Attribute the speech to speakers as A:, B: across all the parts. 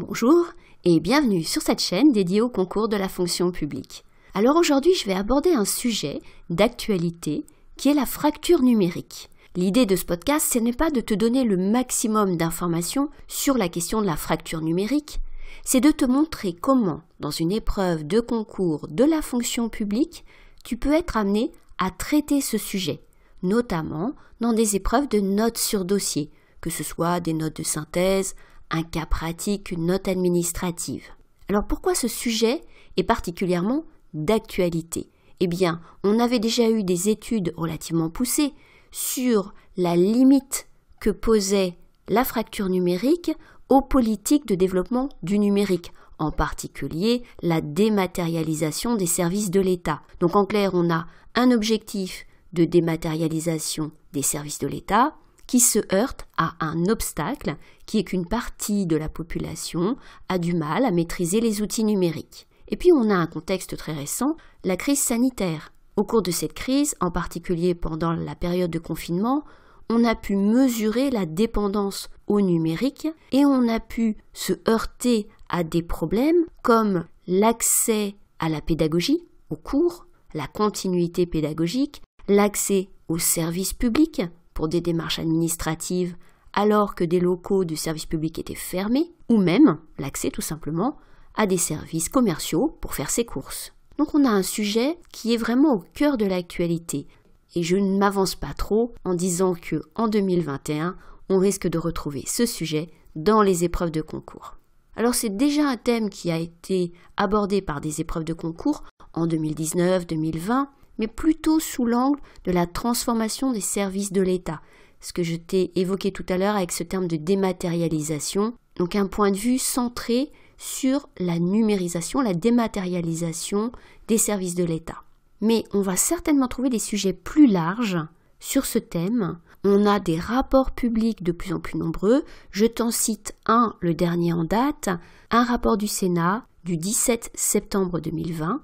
A: Bonjour et bienvenue sur cette chaîne dédiée au concours de la fonction publique. Alors aujourd'hui, je vais aborder un sujet d'actualité qui est la fracture numérique. L'idée de ce podcast, ce n'est pas de te donner le maximum d'informations sur la question de la fracture numérique, c'est de te montrer comment, dans une épreuve de concours de la fonction publique, tu peux être amené à traiter ce sujet, notamment dans des épreuves de notes sur dossier, que ce soit des notes de synthèse, un cas pratique, une note administrative. Alors pourquoi ce sujet est particulièrement d'actualité Eh bien, on avait déjà eu des études relativement poussées sur la limite que posait la fracture numérique aux politiques de développement du numérique, en particulier la dématérialisation des services de l'État. Donc en clair, on a un objectif de dématérialisation des services de l'État, qui se heurte à un obstacle qui est qu'une partie de la population a du mal à maîtriser les outils numériques. Et puis on a un contexte très récent, la crise sanitaire. Au cours de cette crise, en particulier pendant la période de confinement, on a pu mesurer la dépendance au numérique et on a pu se heurter à des problèmes comme l'accès à la pédagogie, aux cours, la continuité pédagogique, l'accès aux services publics, pour des démarches administratives alors que des locaux du service public étaient fermés, ou même l'accès tout simplement à des services commerciaux pour faire ses courses. Donc on a un sujet qui est vraiment au cœur de l'actualité. Et je ne m'avance pas trop en disant que en 2021, on risque de retrouver ce sujet dans les épreuves de concours. Alors c'est déjà un thème qui a été abordé par des épreuves de concours en 2019, 2020, mais plutôt sous l'angle de la transformation des services de l'État, ce que je t'ai évoqué tout à l'heure avec ce terme de dématérialisation, donc un point de vue centré sur la numérisation, la dématérialisation des services de l'État. Mais on va certainement trouver des sujets plus larges sur ce thème. On a des rapports publics de plus en plus nombreux. Je t'en cite un, le dernier en date, un rapport du Sénat du 17 septembre 2020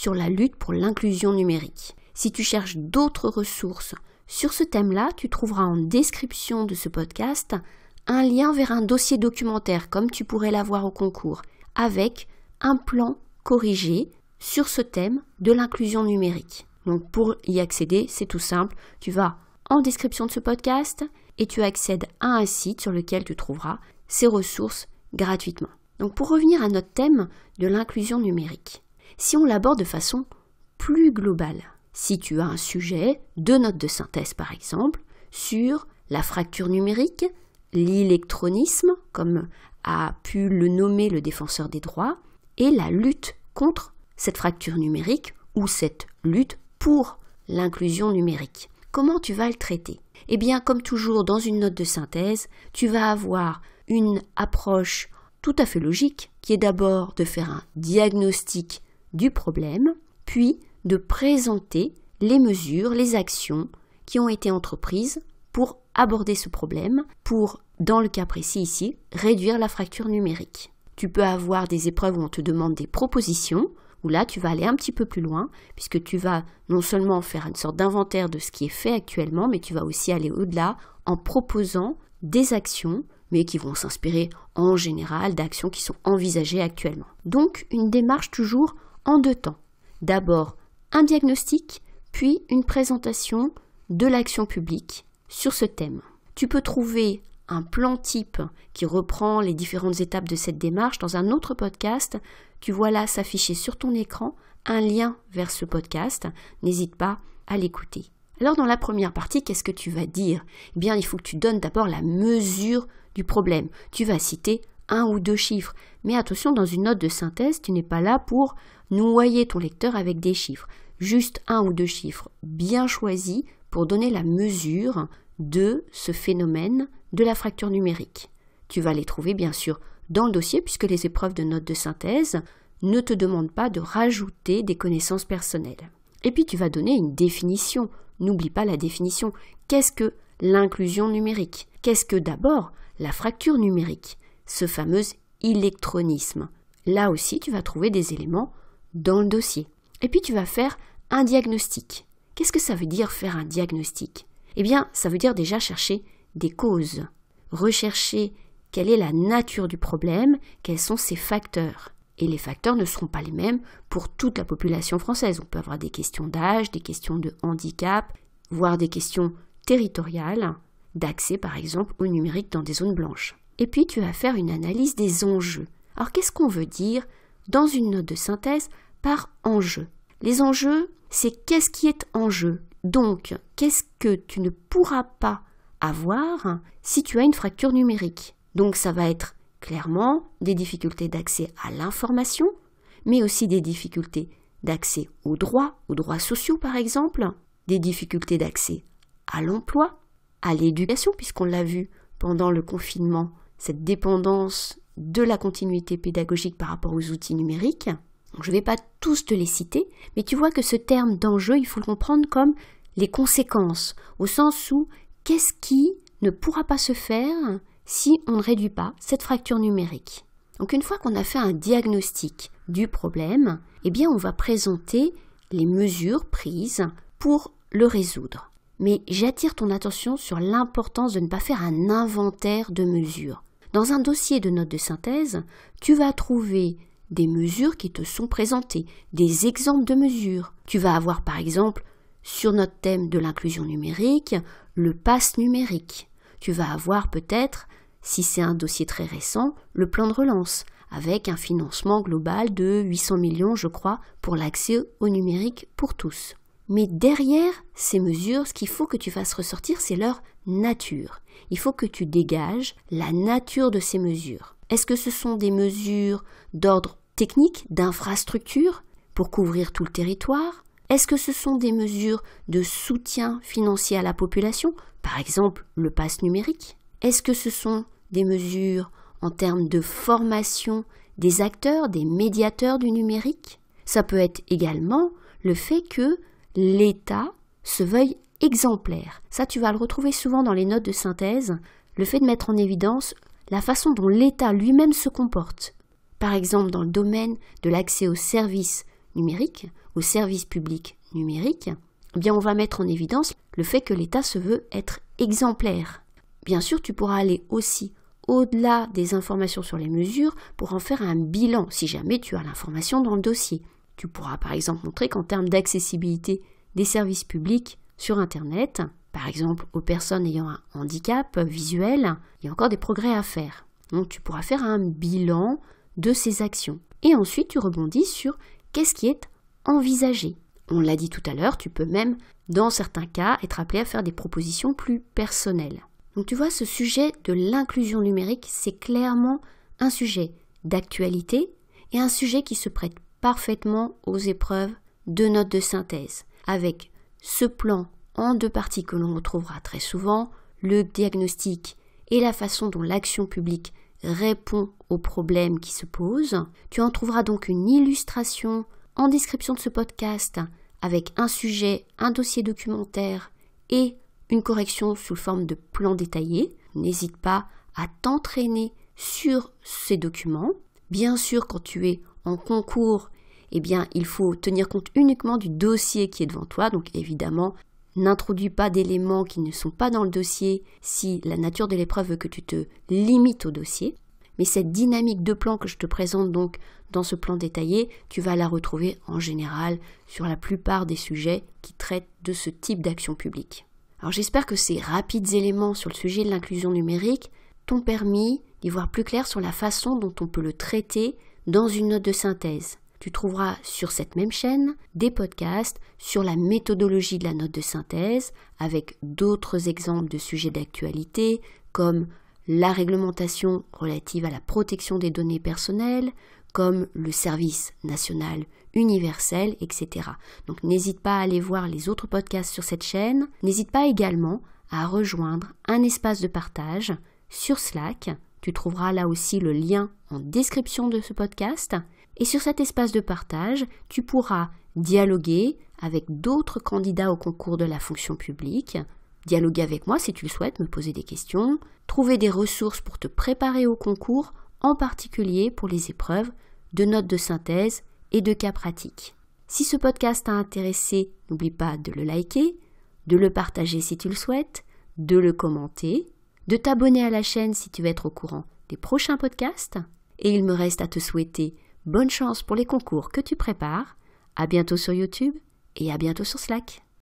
A: sur la lutte pour l'inclusion numérique. Si tu cherches d'autres ressources sur ce thème-là, tu trouveras en description de ce podcast un lien vers un dossier documentaire comme tu pourrais l'avoir au concours, avec un plan corrigé sur ce thème de l'inclusion numérique. Donc pour y accéder, c'est tout simple, tu vas en description de ce podcast et tu accèdes à un site sur lequel tu trouveras ces ressources gratuitement. Donc pour revenir à notre thème de l'inclusion numérique si on l'aborde de façon plus globale. Si tu as un sujet, deux notes de synthèse par exemple, sur la fracture numérique, l'électronisme, comme a pu le nommer le défenseur des droits, et la lutte contre cette fracture numérique ou cette lutte pour l'inclusion numérique. Comment tu vas le traiter Eh bien, comme toujours dans une note de synthèse, tu vas avoir une approche tout à fait logique qui est d'abord de faire un diagnostic du problème, puis de présenter les mesures, les actions qui ont été entreprises pour aborder ce problème, pour, dans le cas précis ici, réduire la fracture numérique. Tu peux avoir des épreuves où on te demande des propositions, où là tu vas aller un petit peu plus loin, puisque tu vas non seulement faire une sorte d'inventaire de ce qui est fait actuellement, mais tu vas aussi aller au-delà en proposant des actions, mais qui vont s'inspirer en général d'actions qui sont envisagées actuellement. Donc une démarche toujours en deux temps. D'abord un diagnostic, puis une présentation de l'action publique sur ce thème. Tu peux trouver un plan type qui reprend les différentes étapes de cette démarche dans un autre podcast. Tu vois là s'afficher sur ton écran un lien vers ce podcast. N'hésite pas à l'écouter. Alors dans la première partie, qu'est-ce que tu vas dire Eh bien, il faut que tu donnes d'abord la mesure du problème. Tu vas citer un ou deux chiffres. Mais attention, dans une note de synthèse, tu n'es pas là pour noyer ton lecteur avec des chiffres. Juste un ou deux chiffres bien choisis pour donner la mesure de ce phénomène de la fracture numérique. Tu vas les trouver bien sûr dans le dossier puisque les épreuves de notes de synthèse ne te demandent pas de rajouter des connaissances personnelles. Et puis tu vas donner une définition. N'oublie pas la définition. Qu'est-ce que l'inclusion numérique Qu'est-ce que d'abord la fracture numérique ce fameux électronisme. Là aussi, tu vas trouver des éléments dans le dossier. Et puis, tu vas faire un diagnostic. Qu'est-ce que ça veut dire faire un diagnostic Eh bien, ça veut dire déjà chercher des causes, rechercher quelle est la nature du problème, quels sont ses facteurs. Et les facteurs ne seront pas les mêmes pour toute la population française. On peut avoir des questions d'âge, des questions de handicap, voire des questions territoriales, d'accès par exemple au numérique dans des zones blanches et puis tu vas faire une analyse des enjeux. Alors qu'est-ce qu'on veut dire dans une note de synthèse par enjeu Les enjeux, c'est qu'est-ce qui est en jeu. Donc, qu'est-ce que tu ne pourras pas avoir si tu as une fracture numérique Donc, ça va être clairement des difficultés d'accès à l'information, mais aussi des difficultés d'accès aux droits, aux droits sociaux par exemple, des difficultés d'accès à l'emploi, à l'éducation, puisqu'on l'a vu pendant le confinement, cette dépendance de la continuité pédagogique par rapport aux outils numériques. je ne vais pas tous te les citer, mais tu vois que ce terme d'enjeu, il faut le comprendre comme les conséquences, au sens où qu'est-ce qui ne pourra pas se faire si on ne réduit pas cette fracture numérique. Donc une fois qu'on a fait un diagnostic du problème, eh bien on va présenter les mesures prises pour le résoudre. Mais j'attire ton attention sur l'importance de ne pas faire un inventaire de mesures. Dans un dossier de notes de synthèse, tu vas trouver des mesures qui te sont présentées, des exemples de mesures. Tu vas avoir par exemple sur notre thème de l'inclusion numérique, le pass numérique. Tu vas avoir peut-être, si c'est un dossier très récent, le plan de relance, avec un financement global de 800 millions, je crois, pour l'accès au numérique pour tous. Mais derrière ces mesures, ce qu'il faut que tu fasses ressortir, c'est leur nature. Il faut que tu dégages la nature de ces mesures. Est-ce que ce sont des mesures d'ordre technique, d'infrastructure, pour couvrir tout le territoire Est-ce que ce sont des mesures de soutien financier à la population, par exemple le pass numérique Est-ce que ce sont des mesures en termes de formation des acteurs, des médiateurs du numérique Ça peut être également le fait que l'État se veuille exemplaire. Ça, tu vas le retrouver souvent dans les notes de synthèse, le fait de mettre en évidence la façon dont l'État lui-même se comporte. Par exemple, dans le domaine de l'accès aux services numériques, aux services publics numériques, eh bien on va mettre en évidence le fait que l'État se veut être exemplaire. Bien sûr, tu pourras aller aussi au-delà des informations sur les mesures pour en faire un bilan si jamais tu as l'information dans le dossier. Tu pourras par exemple montrer qu'en termes d'accessibilité des services publics sur Internet, par exemple aux personnes ayant un handicap visuel, il y a encore des progrès à faire. Donc tu pourras faire un bilan de ces actions. Et ensuite tu rebondis sur qu'est-ce qui est envisagé. On l'a dit tout à l'heure, tu peux même, dans certains cas, être appelé à faire des propositions plus personnelles. Donc tu vois, ce sujet de l'inclusion numérique, c'est clairement un sujet d'actualité et un sujet qui se prête parfaitement aux épreuves de notes de synthèse, avec ce plan en deux parties que l'on retrouvera très souvent, le diagnostic et la façon dont l'action publique répond aux problèmes qui se posent. Tu en trouveras donc une illustration en description de ce podcast avec un sujet, un dossier documentaire et une correction sous forme de plan détaillé. N'hésite pas à t'entraîner sur ces documents. Bien sûr, quand tu es concours, eh bien, il faut tenir compte uniquement du dossier qui est devant toi. Donc, évidemment, n'introduis pas d'éléments qui ne sont pas dans le dossier si la nature de l'épreuve veut que tu te limites au dossier. Mais cette dynamique de plan que je te présente donc dans ce plan détaillé, tu vas la retrouver en général sur la plupart des sujets qui traitent de ce type d'action publique. Alors j'espère que ces rapides éléments sur le sujet de l'inclusion numérique t'ont permis d'y voir plus clair sur la façon dont on peut le traiter dans une note de synthèse. Tu trouveras sur cette même chaîne des podcasts sur la méthodologie de la note de synthèse avec d'autres exemples de sujets d'actualité comme la réglementation relative à la protection des données personnelles, comme le service national universel, etc. Donc n'hésite pas à aller voir les autres podcasts sur cette chaîne. N'hésite pas également à rejoindre un espace de partage sur Slack tu trouveras là aussi le lien en description de ce podcast. Et sur cet espace de partage, tu pourras dialoguer avec d'autres candidats au concours de la fonction publique, dialoguer avec moi si tu le souhaites, me poser des questions, trouver des ressources pour te préparer au concours, en particulier pour les épreuves de notes de synthèse et de cas pratiques. Si ce podcast t'a intéressé, n'oublie pas de le liker, de le partager si tu le souhaites, de le commenter de t'abonner à la chaîne si tu veux être au courant des prochains podcasts. Et il me reste à te souhaiter bonne chance pour les concours que tu prépares. À bientôt sur YouTube et à bientôt sur Slack.